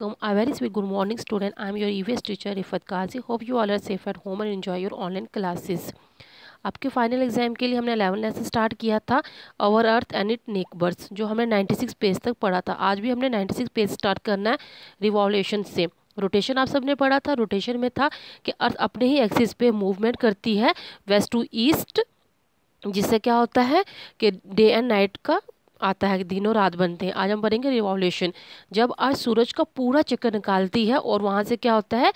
A very sweet good morning student. I am your EVS teacher Rifat Kazi Hope you all are safe at home and enjoy your online classes. आपके final exam के लिए हमने eleven lesson start किया था अवर earth and it नेकबर्स जो हमने six page तक पढ़ा था आज भी हमने नाइन्टी सिक्स पेज स्टार्ट करना है रिवॉल्यूशन से रोटेशन आप सबने पढ़ा था रोटेशन में था कि अर्थ अपने ही एक्सिस पे मूवमेंट करती है वेस्ट टू ईस्ट जिससे क्या होता है कि डे एंड नाइट का आता है दिनों रात बनते हैं आज हम बनेंगे रिवॉल्यूशन जब आज सूरज का पूरा चक्कर निकालती है और वहाँ से क्या होता है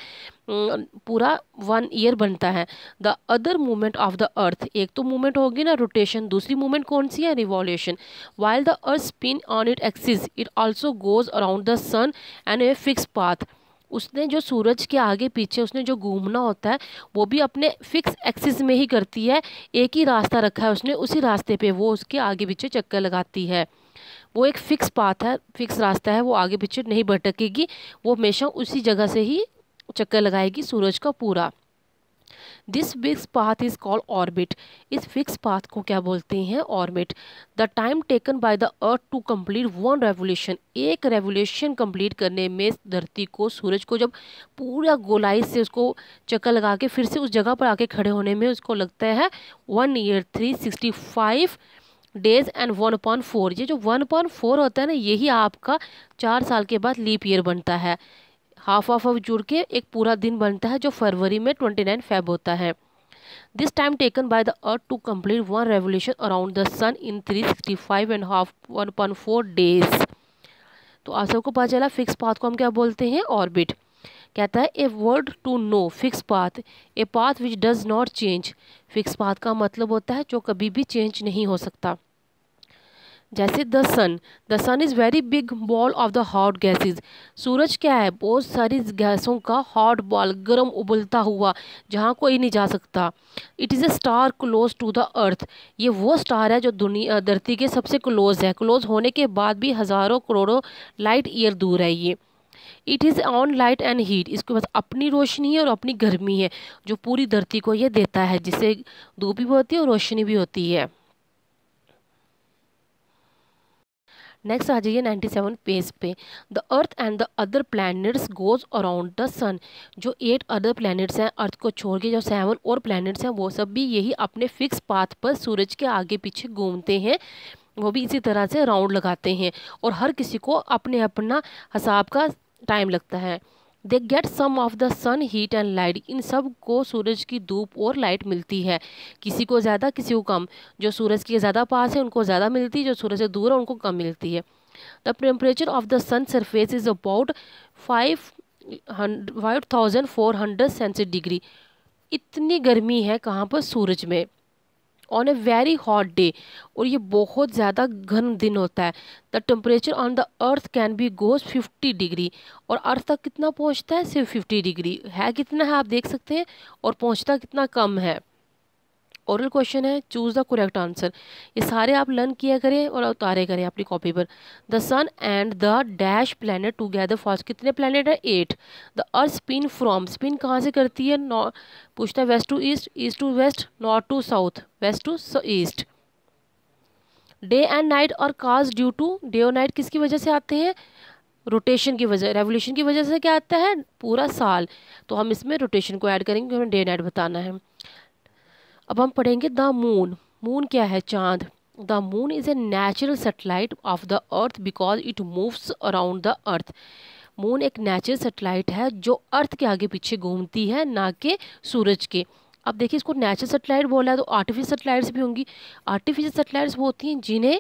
पूरा वन ईयर बनता है the other movement of the earth एक तो मूवमेंट होगी ना रोटेशन दूसरी मूवमेंट कौन सी है revolution while the earth spin on it axis it also goes around the sun and a fix path उसने जो सूरज के आगे पीछे उसने जो घूमना होता है वो भी अपने फिक्स एक्सिस में ही करती है एक ही रास्ता रखा है उसने उसी रास्ते पे वो उसके आगे पीछे चक्कर लगाती है वो एक फ़िक्स पाथ है फिक्स रास्ता है वो आगे पीछे नहीं भटकेगी वो हमेशा उसी जगह से ही चक्कर लगाएगी सूरज का पूरा this fix path is called orbit इस फिक्स पाथ को क्या बोलते हैं orbit the time taken by the earth to complete one revolution एक रेवोल्यूशन कंप्लीट करने में धरती को सूरज को जब पूरा गोलाई से उसको चक्कर लगा के फिर से उस जगह पर आके खड़े होने में उसको लगता है one year three sixty five days and one point four ये जो वन पॉइंट फोर होता है ना यही आपका चार साल के बाद लीप ईयर बनता है हाफ हाफ ऑफ जुड़ के एक पूरा दिन बनता है जो फरवरी में ट्वेंटी नाइन फेब होता है this time taken by the earth to complete one revolution around the sun in three sixty five and half one point four days तो आप सबको पता चला फिक्स पाथ को हम क्या बोलते हैं ऑर्बिट कहता है a word to know fix path a path which does not change fix path का मतलब होता है जो कभी भी चेंज नहीं हो सकता जैसे the sun the sun is very big ball of the hot gases सूरज क्या है बहुत सारी गैसों का हॉट बॉल गर्म उबलता हुआ जहाँ कोई नहीं जा सकता it is a star close to the earth ये वो स्टार है जो दुनिया धरती के सबसे क्लोज है क्लोज होने के बाद भी हज़ारों करोड़ों लाइट ईयर दूर है ये it is on light and heat इसके पास अपनी रोशनी है और अपनी गर्मी है जो पूरी धरती को ये देता है जिससे धूप भी होती है और रोशनी भी होती है नेक्स्ट आ जाइए नाइन्टी सेवन पेज पे the earth and the other planets goes around the sun जो एट अदर प्लैनेट्स हैं अर्थ को छोड़ के जो सेवन और प्लैनेट्स हैं वो सब भी यही अपने फिक्स पाथ पर सूरज के आगे पीछे घूमते हैं वो भी इसी तरह से राउंड लगाते हैं और हर किसी को अपने अपना हिसाब का टाइम लगता है they get some of the sun heat and light इन सब को सूरज की धूप और लाइट मिलती है किसी को ज़्यादा किसी को कम जो सूरज के ज़्यादा पास है उनको ज़्यादा मिलती है जो सूरज से दूर है उनको कम मिलती है the temperature of the sun surface is about five five thousand four hundred Celsius degree इतनी गर्मी है कहाँ पर सूरज में on a very hot day और ये बहुत ज़्यादा गर्म दिन होता है the temperature on the earth can be goes fifty degree और अर्थ तक कितना पहुंचता है सिर्फ फिफ्टी डिग्री है कितना है आप देख सकते हैं और पहुंचता कितना कम है औरल क्वेश्चन है चूज़ द करेक्ट आंसर ये सारे आप लर्न किया करें और उतारे करें अपनी कॉपी पर the sun and the dash planet together force कितने प्लानट है at the earth spin from spin कहाँ से करती है पूछता है west to east east to west north to south west to east day and night और काज ड्यू टू डे और नाइट किसकी वजह से आते हैं रोटेशन की वजह रेवोल्यूशन की वजह से क्या आता है पूरा साल तो हम इसमें रोटेशन को ऐड करेंगे हमें डे नाइट बताना है अब हम पढ़ेंगे द मून मून क्या है चांद the moon is a natural satellite of the earth because it moves around the earth moon एक नेचुरल सेटेलाइट है जो अर्थ के आगे पीछे घूमती है ना कि सूरज के अब देखिए इसको नेचुरल सेटेलाइट बोला है तो आर्टिफिशियल सेटेलाइट्स भी होंगी आर्टिफिशियल सेटेलाइट्स वो होती हैं जिन्हें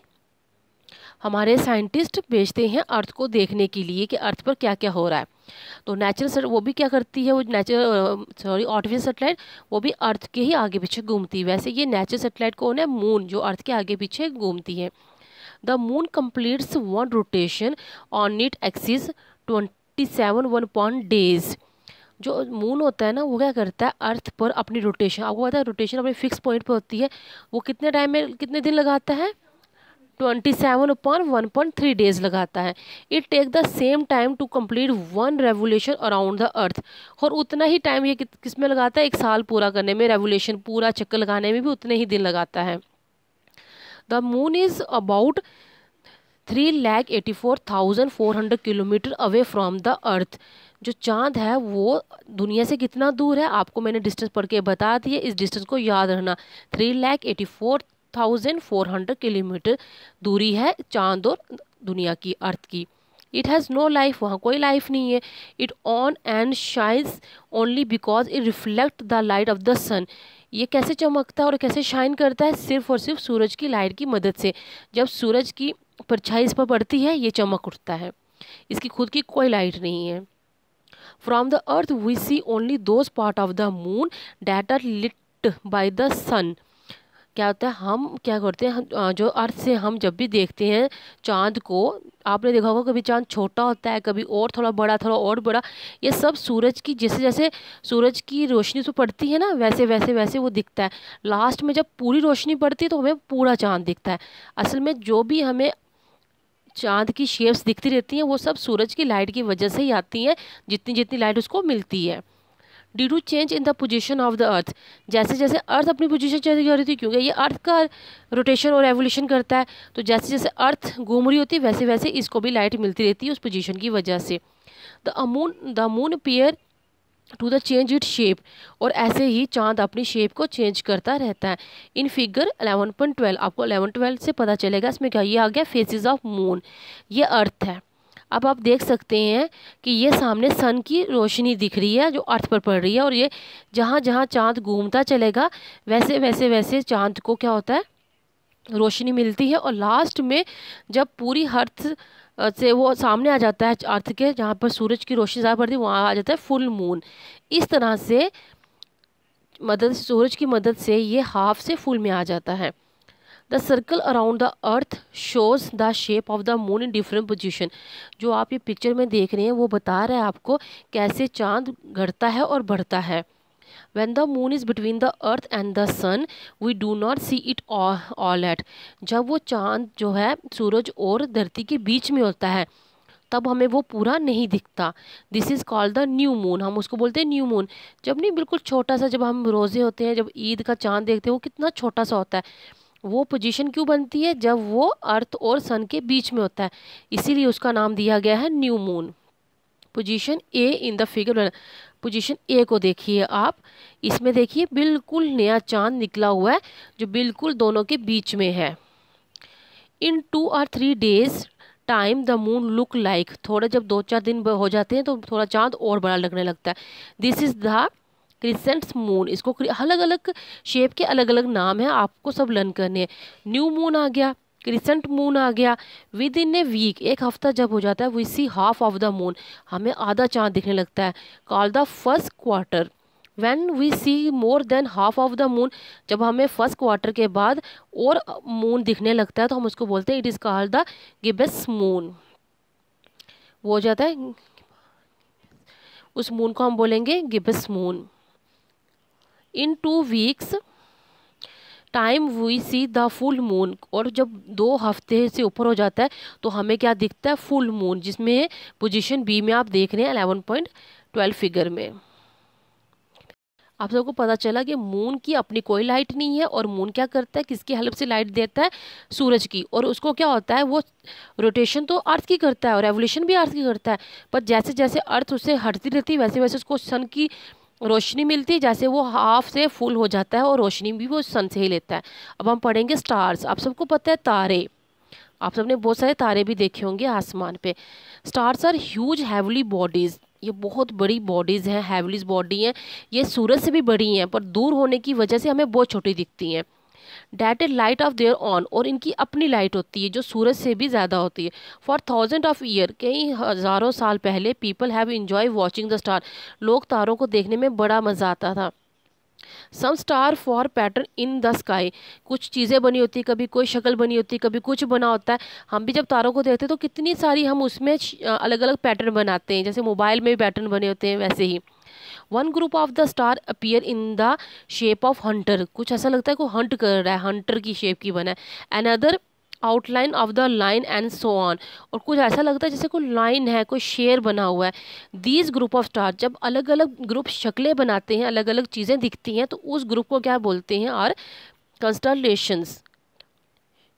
हमारे साइंटिस्ट भेजते हैं अर्थ को देखने के लिए कि अर्थ पर क्या क्या हो रहा है तो नेचुरल वो भी क्या करती है वो नेचुरल सॉरी आर्टिफिशियल सेटेलाइट वो भी अर्थ के ही आगे पीछे घूमती है वैसे ये नेचुरल सेटेलाइट कौन है मून जो अर्थ के आगे पीछे घूमती है the moon completes one rotation on it axis twenty seven one point days जो मून होता है ना वो क्या करता है अर्थ पर अपनी रोटेशन आपको पता है रोटेशन अपने फिक्स पॉइंट पर होती है वो कितने टाइम में कितने दिन लगाता है twenty seven upon one point three days लगाता है it take the same time to complete one revolution around the earth और उतना ही टाइम ये किस में लगाता है एक साल पूरा करने में रेवोल्यूशन पूरा चक्कर लगाने में भी उतने ही दिन लगाता है the moon is about three lakh eighty four thousand four hundred kilometre away from the earth जो चांद है वो दुनिया से कितना दूर है आपको मैंने डिस्टेंस पढ़ के बता दिया इस डिस्टेंस को याद रखना three lakh eighty four 1400 kilometre दूरी है चांद और दुनिया की अर्थ की इट हैज़ नो लाइफ वहाँ कोई लाइफ नहीं है it own and shines only because it reflect the light of the sun ये कैसे चमकता है और कैसे शाइन करता है सिर्फ और सिर्फ सूरज की लाइट की मदद से जब सूरज की परछाई इस पर पड़ती है ये चमक उठता है इसकी खुद की कोई लाइट नहीं है from the earth we see only those part of the moon that are lit by the sun क्या होता है हम क्या करते हैं हम जो अर्थ से हम जब भी देखते हैं चांद को आपने देखा होगा कभी चांद छोटा होता है कभी और थोड़ा बड़ा थोड़ा और बड़ा ये सब सूरज की जैसे जैसे सूरज की रोशनी तो पड़ती है ना वैसे वैसे वैसे वो दिखता है लास्ट में जब पूरी रोशनी पड़ती है तो हमें पूरा चांद दिखता है असल में जो भी हमें चांद की शेप्स दिखती रहती हैं वो सब सूरज की लाइट की वजह से ही आती हैं जितनी जितनी लाइट उसको मिलती है due to change in the position of the earth जैसे जैसे अर्थ अपनी पोजिशन चेंज कर रही थी क्योंकि ये अर्थ का रोटेशन और एवोल्यूशन करता है तो जैसे जैसे अर्थ घूम रही होती है वैसे वैसे इसको भी लाइट मिलती रहती है उस पोजिशन की वजह से the moon the moon appear to the change it shape और ऐसे ही चांद अपनी शेप को चेंज करता रहता है in figure eleven point twelve आपको अलेवन ट्वेल्व से पता चलेगा इसमें क्या ये आ गया फेसिस ऑफ मून ये अर्थ है अब आप देख सकते हैं कि ये सामने सन की रोशनी दिख रही है जो अर्थ पर पड़ रही है और ये जहाँ जहाँ चाँद घूमता चलेगा वैसे वैसे वैसे चाँद को क्या होता है रोशनी मिलती है और लास्ट में जब पूरी अर्थ से वो सामने आ जाता है अर्थ के जहाँ पर सूरज की रोशनी ज़्यादा पड़ती है वहाँ आ जाता है फुल मून इस तरह से मदद सूरज की मदद से ये हाफ से फुल में आ जाता है the circle around the earth shows the shape of the moon in different position जो आप ये पिक्चर में देख रहे हैं वो बता रहा है आपको कैसे चांद घटता है और बढ़ता है when the moon is between the earth and the sun we do not see it all, all जब वो चांद जो है सूरज और धरती के बीच में होता है तब हमें वो पूरा नहीं दिखता this is called the new moon हम उसको बोलते हैं न्यू मून जब नहीं बिल्कुल छोटा सा जब हम रोज़े होते हैं जब ईद का चांद देखते हैं वो कितना छोटा सा होता है वो पोजीशन क्यों बनती है जब वो अर्थ और सन के बीच में होता है इसीलिए उसका नाम दिया गया है new moon position A in the figure position A को देखिए आप इसमें देखिए बिल्कुल नया चांद निकला हुआ है जो बिल्कुल दोनों के बीच में है इन टू और three days time the moon look like थोड़ा जब दो चार दिन हो जाते हैं तो थोड़ा चांद और बड़ा लगने लगता है this is the crescents moon इसको अलग अलग शेप के अलग अलग नाम है आपको सब लर्न करने हैं न्यू मून आ गया क्रिसेंट मून आ गया विद इन ए वीक एक हफ्ता जब हो जाता है we see half of the moon हमें आधा चांद दिखने लगता है call the first quarter when we see more than half of the moon जब हमें फर्स्ट क्वार्टर के बाद और मून दिखने लगता है तो हम उसको बोलते हैं it is called the gibbous moon वो हो जाता है उस मून को हम बोलेंगे gibbous moon in two weeks time we see the full moon और जब दो हफ्ते से ऊपर हो जाता है तो हमें क्या दिखता है फुल मून जिसमें पोजीशन बी में आप देख रहे हैं अलेवन पॉइंट ट्वेल्व फिगर में आप सबको पता चला कि मून की अपनी कोई लाइट नहीं है और मून क्या करता है किसकी हेल्प से लाइट देता है सूरज की और उसको क्या होता है वो रोटेशन तो अर्थ की करता है और रेवोल्यूशन भी अर्थ की करता है पर जैसे जैसे अर्थ उससे हटती रहती है वैसे वैसे उसको सन की रोशनी मिलती है जैसे वो हाफ से फुल हो जाता है और रोशनी भी वो सन से ही लेता है अब हम पढ़ेंगे स्टार्स आप सबको पता है तारे आप सबने बहुत सारे तारे भी देखे होंगे आसमान पे stars are huge heavenly bodies ये बहुत बड़ी बॉडीज़ हैं हैवलीज बॉडी हैं ये सूरज से भी बड़ी हैं पर दूर होने की वजह से हमें बहुत छोटी दिखती हैं that is light of their own और इनकी अपनी लाइट होती है जो सूरज से भी ज़्यादा होती है फॉर थाउजेंड ऑफ ईयर कई हज़ारों साल पहले people have enjoy watching the star लोग तारों को देखने में बड़ा मज़ा आता था some star for pattern in the sky कुछ चीज़ें बनी होती कभी कोई शक्ल बनी होती है कभी कुछ बना होता है हम भी जब तारों को देखते हैं तो कितनी सारी हम उसमें अलग अलग पैटर्न बनाते हैं जैसे मोबाइल में भी पैटर्न बने होते हैं वैसे ही one group of the star appear in the shape of hunter कुछ ऐसा लगता है को हंट कर रहा है हंटर की शेप की बना है another outline of the line and so on और कुछ ऐसा लगता है जैसे कोई लाइन है कोई शेयर बना हुआ है दीज ग्रुप ऑफ स्टार जब अलग अलग ग्रुप शक्लें बनाते हैं अलग अलग चीज़ें दिखती हैं तो उस ग्रुप को क्या बोलते हैं और कंस्टलेशंस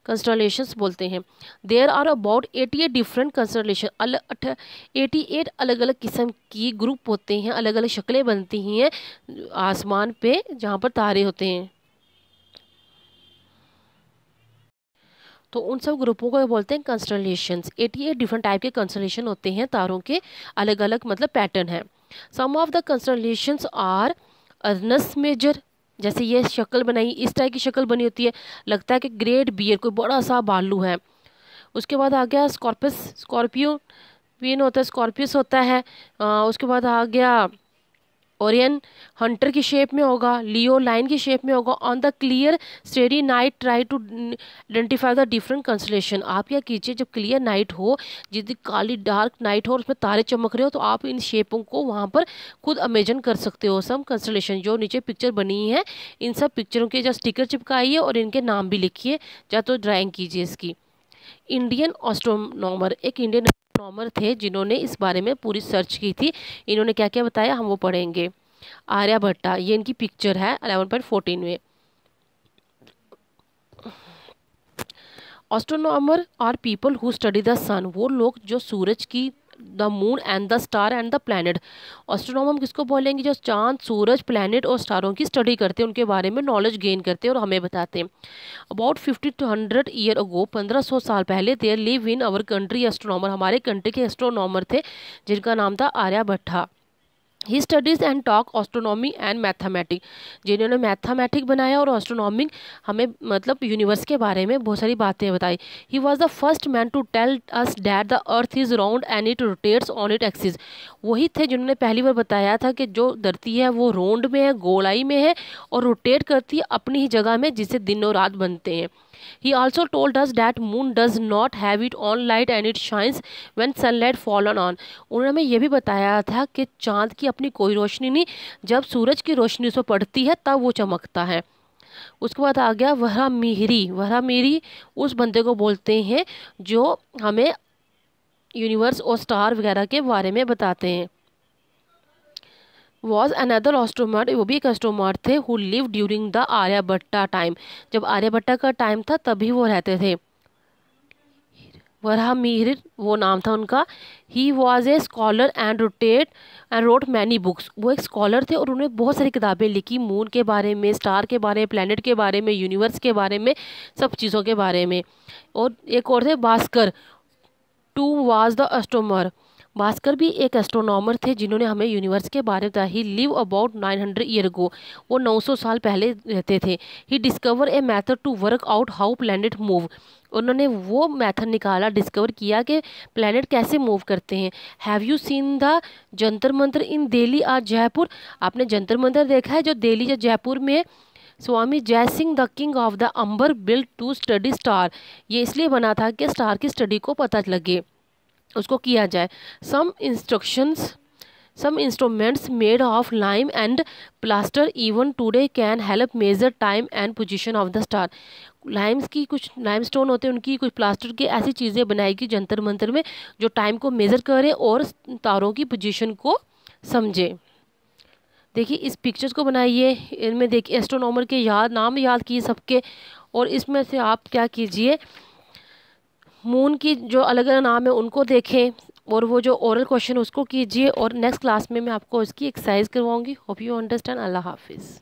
कंस्टलेशन बोलते हैं there are about eighty eight different constellation अलग अठ एटी एट अलग अलग किस्म की ग्रुप होते हैं अलग अलग शक्लें बनती हैं आसमान पे जहाँ पर तारे होते हैं तो उन सब ग्रुपों को बोलते हैं constellation eighty eight different type के कंस्टलेशन होते हैं तारों के अलग अलग मतलब पैटर्न है some of the constellation are Ursa Major जैसे ये शक्ल बनाई इस टाइप की शक्ल बनी होती है लगता है कि ग्रेट बियर कोई बड़ा सा भालू है उसके बाद आ गया स्कॉर्पस स्कॉर्पियो पिन होता है स्कॉर्पियस होता है आ, उसके बाद आ गया ओरियन हंटर की शेप में होगा लियो लाइन की शेप में होगा on the clear steady night try to identify the different constellation आप क्या कीजिए जब क्लियर नाइट हो जितनी काली डार्क नाइट हो और उसमें तारे चमक रहे हो तो आप इन शेपों को वहाँ पर खुद अमेजन कर सकते हो सम कंसलेशन जो नीचे पिक्चर बनी है इन सब पिक्चरों के जो स्टिकर चिपकाइए और इनके नाम भी लिखिए या तो ड्राइंग कीजिए इसकी इंडियन ऑस्ट्रोनॉमर एक इंडियन नॉमर थे जिन्होंने इस बारे में पूरी सर्च की थी इन्होंने क्या क्या बताया हम वो पढ़ेंगे भट्टा ये इनकी पिक्चर है अलेवन पॉइंट फोर्टीन में astronomer are people who study the sun वो लोग जो सूरज की the moon and the star and the planet astronomer हम किसको बोलेंगे जो चांद सूरज प्लानट और स्टारों की स्टडी करते हैं उनके बारे में नॉलेज गेन करते हैं और हमें बताते हैं about fifty two hundred year ago पंद्रह सौ साल पहले there live in our country astronomer हमारे कंट्री के एस्ट्रोनॉमर थे जिनका नाम था Aryabhata he studies and talk astronomy and mathematic जिन्होंने मैथामेटिक बनाया और ऑस्ट्रोनॉमिक हमें मतलब यूनिवर्स के बारे में बहुत सारी बातें बताई he was the first man to tell us that the earth is round and it rotates on it axis वही थे जिन्होंने पहली बार बताया था कि जो धरती है वो राउंड में है गोलाई में है और रोटेट करती है अपनी ही जगह में जिसे दिन और रात बनते हैं he also told us that moon does not have it own light and it shines when sunlight fallen on उन्होंने हमें यह भी बताया था कि चांद की अपनी कोई रोशनी नहीं जब सूरज की रोशनी उस पर पड़ती है तब वो चमकता है उसके बाद आ गया वहरा मिहरी वहरा मिहरी उस बंदे को बोलते हैं जो हमें यूनिवर्स और स्टार वगैरह के बारे में बताते हैं वॉज अनदर ऑस्ट्रोमार्ट वो भी एक ऑस्ट्रोमार्ट थे who live during the Aryabhata time जब आर्याभट्टा का टाइम था तभी वो रहते थे वरह मिहिर वो नाम था उनका he was a scholar and rotate and wrote many books वो एक स्कॉलर थे और उन्होंने बहुत सारी किताबें लिखी मून के बारे में स्टार के बारे में प्लानट के बारे में यूनिवर्स के बारे में सब चीज़ों के बारे में और एक और थे Bhaskara two was the astronomer Bhaskara भी एक एस्ट्रोनॉमर थे जिन्होंने हमें यूनिवर्स के बारे में he live about 900 hundred year go वो 900 साल पहले रहते थे he discover a method to work out how planet move उन्होंने वो मैथड निकाला डिस्कवर किया कि प्लानट कैसे मूव करते हैं have you seen the Jantar Mantar in Delhi और जयपुर आपने जंतर मंत्र देखा है जो दिल्ली या जयपुर में Swami Jai Singh the king of the Amber build to study star ये इसलिए बना था कि स्टार की स्टडी को पता लगे उसको किया जाए some instructions some instruments made of lime and plaster even today can help measure time and position of the star limes की कुछ लाइम स्टोन होते हैं उनकी कुछ प्लास्टर की ऐसी चीज़ें बनाई गई जंतर मंतर में जो टाइम को मेज़र करें और तारों की पोजिशन को समझें देखिए इस पिक्चर्स को बनाइए इनमें देखिए एस्ट्रोनॉमर के याद नाम याद किए सबके और इसमें से आप क्या कीजिए मून की जो अलग अलग नाम है उनको देखें और वो जो ओरल क्वेश्चन उसको कीजिए और नेक्स्ट क्लास में मैं आपको इसकी एक्सरसाइज करवाऊँगी होप यू अंडरस्टैंड अल्लाह हाफिज़